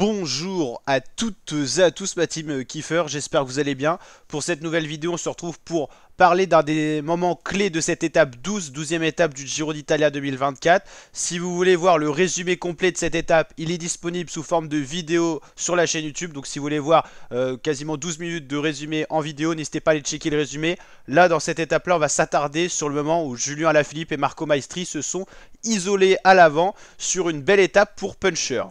Bonjour à toutes et à tous ma team Kiefer, j'espère que vous allez bien. Pour cette nouvelle vidéo, on se retrouve pour parler d'un des moments clés de cette étape 12, 12e étape du Giro d'Italia 2024. Si vous voulez voir le résumé complet de cette étape, il est disponible sous forme de vidéo sur la chaîne YouTube. Donc si vous voulez voir euh, quasiment 12 minutes de résumé en vidéo, n'hésitez pas à aller checker le résumé. Là, dans cette étape-là, on va s'attarder sur le moment où Julien Alaphilippe et Marco Maestri se sont isolés à l'avant sur une belle étape pour Puncher.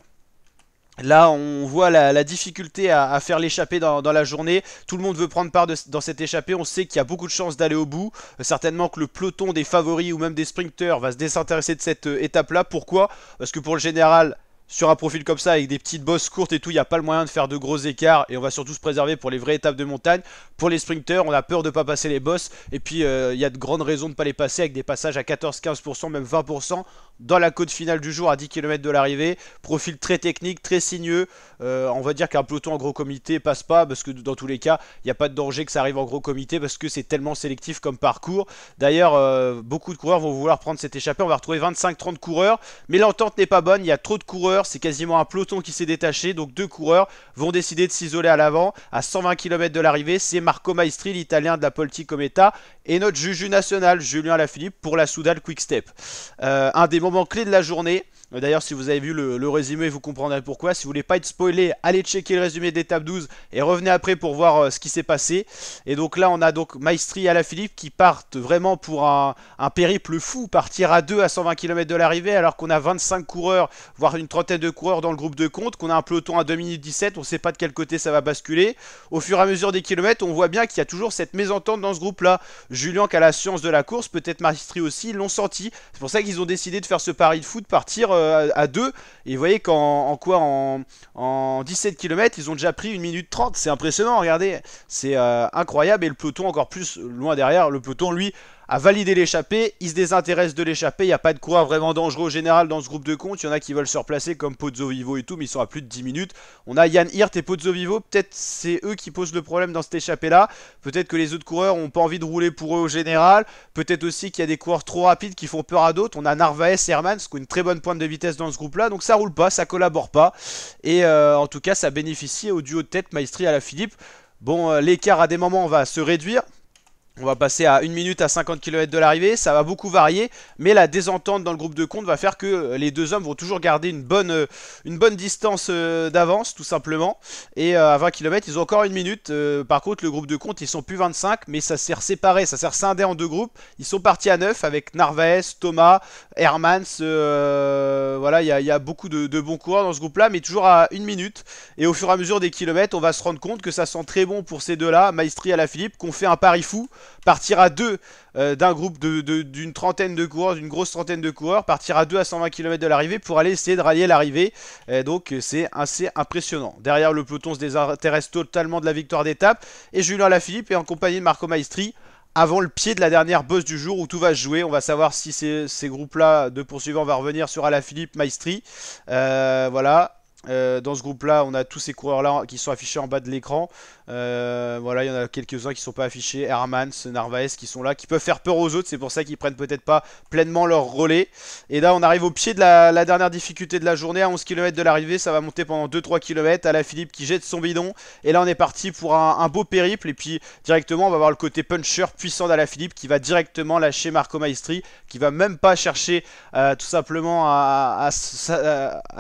Là, on voit la, difficulté à, faire l'échappée dans, la journée. Tout le monde veut prendre part dans cette échappée. On sait qu'il y a beaucoup de chances d'aller au bout. Euh, certainement que le peloton des favoris ou même des sprinteurs va se désintéresser de cette euh, étape-là. Pourquoi Parce que pour le général, sur un profil comme ça, avec des petites bosses courtes et tout, il n'y a pas le moyen de faire de gros écarts. Et on va surtout se préserver pour les vraies étapes de montagne. Pour les sprinteurs, on a peur de ne pas passer les bosses. Et puis, euh, il y a de grandes raisons de ne pas les passer avec des passages à 14, 15%, même 20% dans la côte finale du jour à 10 km de l'arrivée. Profil très technique, très sinueux. Euh, on va dire qu'un peloton en gros comité passe pas parce que dans tous les cas, il n'y a pas de danger que ça arrive en gros comité parce que c'est tellement sélectif comme parcours. D'ailleurs, euh, beaucoup de coureurs vont vouloir prendre cette échappée. On va retrouver 25-30 coureurs. Mais l'entente n'est pas bonne. Il y a trop de coureurs c'est quasiment un peloton qui s'est détaché, donc deux coureurs vont décider de s'isoler à l'avant, à 120 km de l'arrivée, c'est Marco Maestri, l'italien de la Polti Cometa, et notre Juju national, Julien Lafilippe, pour la Soudal Quick Step. Euh, un des moments clés de la journée, euh, d'ailleurs, si vous avez vu le, résumé, vous comprendrez pourquoi. Si vous voulez pas être spoilé, allez checker le résumé d'étape 12 et revenez après pour voir euh, ce qui s'est passé. Et donc là, on a donc Maestri et Alaphilippe qui partent vraiment pour un, périple fou, partir à 2 à 120 km de l'arrivée, alors qu'on a 25 coureurs, voire une trentaine de coureurs dans le groupe de compte, qu'on a un peloton à 2 minutes 17, on ne sait pas de quel côté ça va basculer. Au fur et à mesure des kilomètres, on voit bien qu'il y a toujours cette mésentente dans ce groupe-là. Julien qui a la science de la course, peut-être Maestri aussi, l'ont senti. C'est pour ça qu'ils ont décidé de faire ce pari de fou, de partir. Euh, euh, à 2. Et vous voyez qu'en en quoi en, 17 km, ils ont déjà pris 1 minute 30. C'est impressionnant, regardez. C'est euh, incroyable. Et le peloton encore plus loin derrière. Le peloton, lui, à valider l'échappée. Il se désintéresse de l'échappée. Il n'y a pas de coureur vraiment dangereux au général dans ce groupe de compte. Il y en a qui veulent se replacer comme Pozzo Vivo et tout, mais ils sont à plus de 10 minutes. On a Yann Hirt et Pozzo Vivo. Peut-être c'est eux qui posent le problème dans cette échappée-là. Peut-être que les autres coureurs n'ont pas envie de rouler pour eux au général. Peut-être aussi qu'il y a des coureurs trop rapides qui font peur à d'autres. On a Narvaez et Hermans qui ont une très bonne pointe de vitesse dans ce groupe-là. Donc ça roule pas, ça collabore pas. Et euh, en tout cas, ça bénéficie au duo de tête Maestri à la Philippe. Bon, euh, l'écart à des moments va se réduire. On va passer à 1 minute à 50 km de l'arrivée, ça va beaucoup varier, mais la désentente dans le groupe de compte va faire que euh, les deux hommes vont toujours garder une bonne, euh, une bonne distance euh, d'avance, tout simplement. Et à 20 km, ils ont encore une minute. Par contre, le groupe de compte, ils sont plus 25, mais ça s'est séparé, ça s'est scindé en deux groupes. Ils sont partis à 9 avec Narvaez, Thomas, Hermans. voilà, il y, a beaucoup de, de bons coureurs dans ce groupe-là, mais toujours à 1 minute. Et au fur et à mesure des kilomètres, on va se rendre compte que ça sent très bon pour ces deux-là, Maestri à la Philippe, qu'on fait un pari fou partir à deux euh, d'un groupe d'une de, trentaine de coureurs, d'une grosse trentaine de coureurs, partir à deux à 120 km de l'arrivée pour aller essayer de rallier l'arrivée. Euh, donc euh, c'est assez impressionnant. Derrière, le peloton se désintéresse totalement de la victoire d'étape. Et Julien Lafilippe est en compagnie de Marco Maestri avant le pied de la dernière bosse du jour où tout va se jouer. On va savoir si ces, groupes-là de poursuivants vont revenir sur Alaphilippe, Maestri. voilà. Euh, dans ce groupe-là, on a tous ces coureurs-là qui sont affichés en bas de l'écran. Euh, voilà, il y en a quelques-uns qui ne sont pas affichés. Hermans, Narvaez qui sont là, qui peuvent faire peur aux autres. C'est pour ça qu'ils prennent peut-être pas pleinement leur relais. Et là, on arrive au pied de la, dernière difficulté de la journée, à 11 km de l'arrivée. Ça va monter pendant 2-3 km. À Philippe qui jette son bidon. Et là, on est parti pour un, beau périple. Et puis, directement, on va voir le côté puncher puissant d'Ala Philippe qui va directement lâcher Marco Maestri, qui va même pas chercher euh, tout simplement à,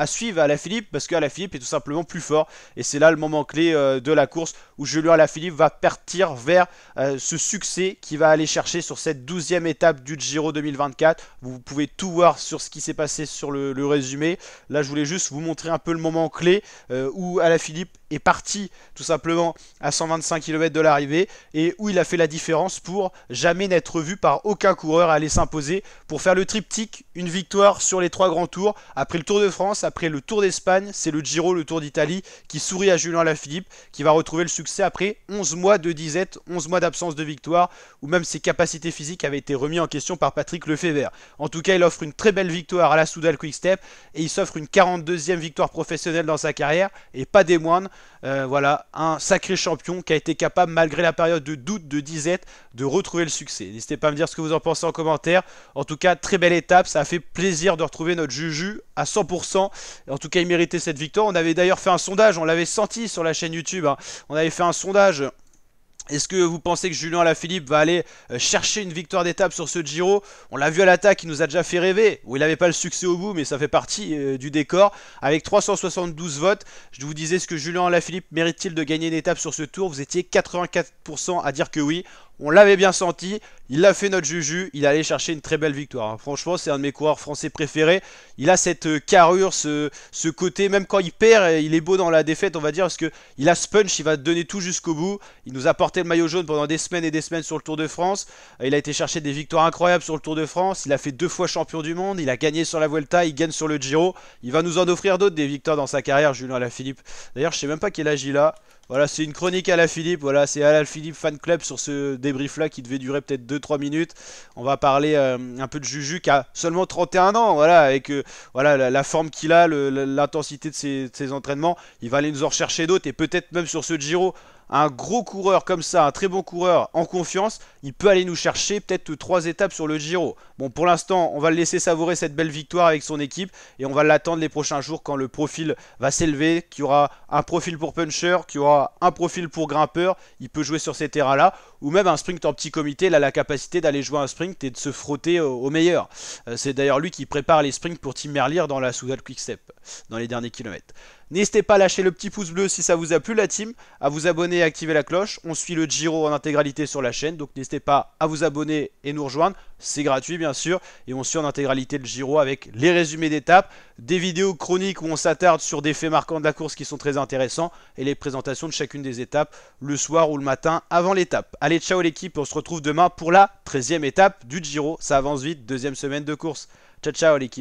suivre Ala Philippe parce à la est tout simplement plus fort. Et c'est là le moment clé euh, de la course où Julien Alaphilippe va partir vers euh, ce succès qu'il va aller chercher sur cette douzième étape du Giro 2024. Vous pouvez tout voir sur ce qui s'est passé sur le, résumé. Là, je voulais juste vous montrer un peu le moment clé à euh, où Alaphilippe est parti tout simplement à 125 km de l'arrivée et où il a fait la différence pour jamais n'être vu par aucun coureur aller s'imposer pour faire le triptyque, une victoire sur les trois grands tours, après le Tour de France, après le Tour d'Espagne, c'est le Giro, le Tour d'Italie, qui sourit à Julien Lafilippe, qui va retrouver le succès après 11 mois de disette, 11 mois d'absence de victoire, où même ses capacités physiques avaient été remises en question par Patrick Lefebvre. En tout cas, il offre une très belle victoire à la Soudal Quick Step, et il s'offre une 42e victoire professionnelle dans sa carrière, et pas des moines. Euh, voilà, un sacré champion qui a été capable, malgré la période de doute, de disette, de retrouver le succès. N'hésitez pas à me dire ce que vous en pensez en commentaire. En tout cas, très belle étape, ça a fait plaisir de retrouver notre Juju à 100%. En tout cas, il méritait cette victoire. On avait d'ailleurs fait un sondage, on l'avait senti sur la chaîne YouTube. Hein. On avait fait un sondage est-ce que vous pensez que Julien Alaphilippe va aller euh, chercher une victoire d'étape sur ce Giro On l'a vu à l'attaque, il nous a déjà fait rêver. Où il n'avait pas le succès au bout, mais ça fait partie euh, du décor. Avec 372 votes, je vous disais, est-ce que Julien Alaphilippe mérite-t-il de gagner une étape sur ce tour Vous étiez 84% à dire que oui. On l'avait bien senti, il a fait notre juju, il allait chercher une très belle victoire. Hein. Franchement, c'est un de mes coureurs français préférés. Il a cette euh, carrure, ce, ce, côté, même quand il perd, euh, il est beau dans la défaite, on va dire, parce qu'il a ce punch, il va donner tout jusqu'au bout. Il nous a porté le maillot jaune pendant des semaines et des semaines sur le Tour de France. Euh, il a été chercher des victoires incroyables sur le Tour de France. Il a fait deux fois champion du monde, il a gagné sur la Vuelta, il gagne sur le Giro. Il va nous en offrir d'autres des victoires dans sa carrière, Julien Philippe. D'ailleurs, je sais même pas qui est il voilà, c'est une chronique à la Philippe. Voilà, c'est à la Philippe fan club sur ce débrief là qui devait durer peut-être 2-3 minutes. On va parler euh, un peu de Juju qui a seulement 31 ans. Voilà, avec voilà, la, forme qu'il a, l'intensité de, de, ses entraînements. Il va aller nous en rechercher d'autres et peut-être même sur ce Giro un gros coureur comme ça, un très bon coureur en confiance, il peut aller nous chercher peut-être trois étapes sur le Giro. Bon, pour l'instant, on va le laisser savourer cette belle victoire avec son équipe et on va l'attendre les prochains jours quand le profil va s'élever, qu'il y aura un profil pour puncher, qu'il y aura un profil pour grimpeur. Il peut jouer sur ces terrains-là ou même un sprint en petit comité, il a la capacité d'aller jouer un sprint et de se frotter au, meilleur. Euh, c'est d'ailleurs lui qui prépare les sprints pour Tim Merlier dans la Soudal Quick Step, dans les derniers kilomètres. N'hésitez pas à lâcher le petit pouce bleu si ça vous a plu la team, à vous abonner et à activer la cloche. On suit le Giro en intégralité sur la chaîne, donc n'hésitez pas à vous abonner et nous rejoindre c'est gratuit bien sûr, et on suit en intégralité le Giro avec les résumés d'étapes, des vidéos chroniques où on s'attarde sur des faits marquants de la course qui sont très intéressants, et les présentations de chacune des étapes le soir ou le matin avant l'étape. Allez, ciao l'équipe, on se retrouve demain pour la 13e étape du Giro, ça avance vite, deuxième semaine de course. Ciao ciao l'équipe.